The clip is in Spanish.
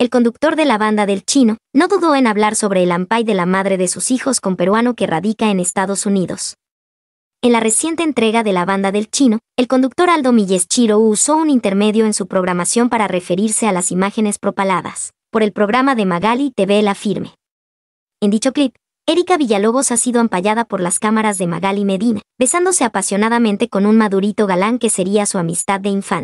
el conductor de la banda del chino, no dudó en hablar sobre el ampay de la madre de sus hijos con peruano que radica en Estados Unidos. En la reciente entrega de la banda del chino, el conductor Aldo Milleschiro usó un intermedio en su programación para referirse a las imágenes propaladas por el programa de Magali TV La Firme. En dicho clip, Erika Villalobos ha sido ampallada por las cámaras de Magali Medina, besándose apasionadamente con un madurito galán que sería su amistad de infancia.